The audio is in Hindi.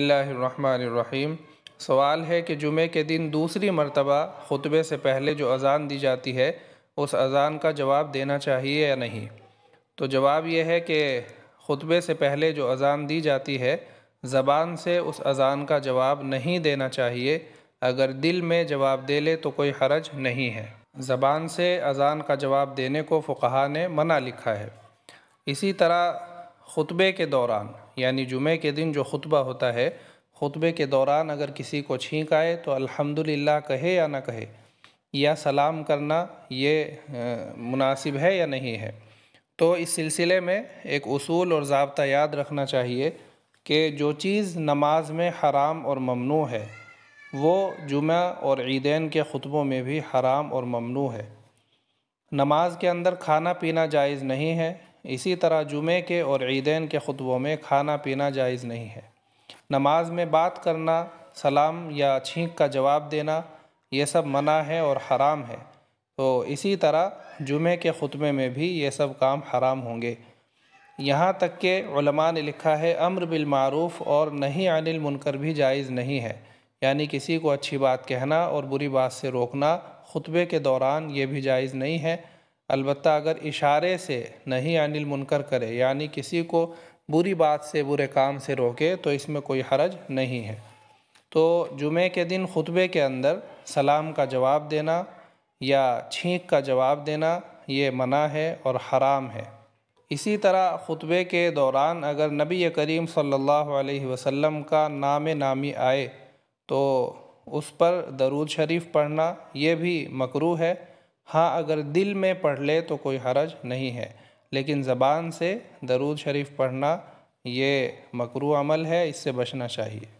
रहीम सवाल है कि जुमे के दिन दूसरी मरतबा ख़ुतबे से पहले जो अज़ान दी जाती है उस अज़ान का जवाब देना चाहिए या नहीं तो जवाब यह है कि ख़ुतबे से पहले जो अज़ान दी जाती है ज़बान से उस अज़ान का जवाब नहीं देना चाहिए अगर दिल में जवाब दे ले तो कोई हरज नहीं है ज़बान से अज़ान का जवाब देने को फ़ुकाहा ने मना लिखा है इसी तरह खुतबे के दौरान यानी जुमे के दिन जो खुतबा होता है खुतबे के दौरान अगर किसी को छींक आए तो अल्हम्दुलिल्लाह कहे या ना कहे या सलाम करना ये मुनासिब है या नहीं है तो इस सिलसिले में एक असूल और ज़बता याद रखना चाहिए कि जो चीज़ नमाज में हराम और ममनू है वो जुमा और ईदेन के ख़ुतबों में भी हराम और ममनू है नमाज के अंदर खाना पीना जायज़ नहीं है इसी तरह जुमे के और ईदेन के खुतबों में खाना पीना जायज़ नहीं है नमाज में बात करना सलाम या छींक का जवाब देना ये सब मना है और हराम है तो इसी तरह जुमे के ख़ुतबे में भी ये सब काम हराम होंगे यहाँ तक के उलमा ने लिखा है अम्र बिलमूफ़ और नहीं अनिल मुनकर भी जायज़ नहीं है यानी किसी को अच्छी बात कहना और बुरी बात से रोकना ख़ुतबे के दौरान ये भी जायज़ नहीं है अलबत् अगर इशारे से नहीं अनिल मुनकर करे यानी किसी को बुरी बात से बुरे काम से रोके तो इसमें कोई हरज नहीं है तो जुमे के दिन खुतबे के अंदर सलाम का जवाब देना या छींक का जवाब देना ये मना है और हराम है इसी तरह खुतबे के दौरान अगर नबी करीम सल्लल्लाहु अलैहि वसल्लम का नाम नामी आए तो उस पर दरूद शरीफ पढ़ना ये भी मकरू है हाँ अगर दिल में पढ़ ले तो कोई हरज नहीं है लेकिन ज़बान से दरूद शरीफ पढ़ना ये मकरू अमल है इससे बचना चाहिए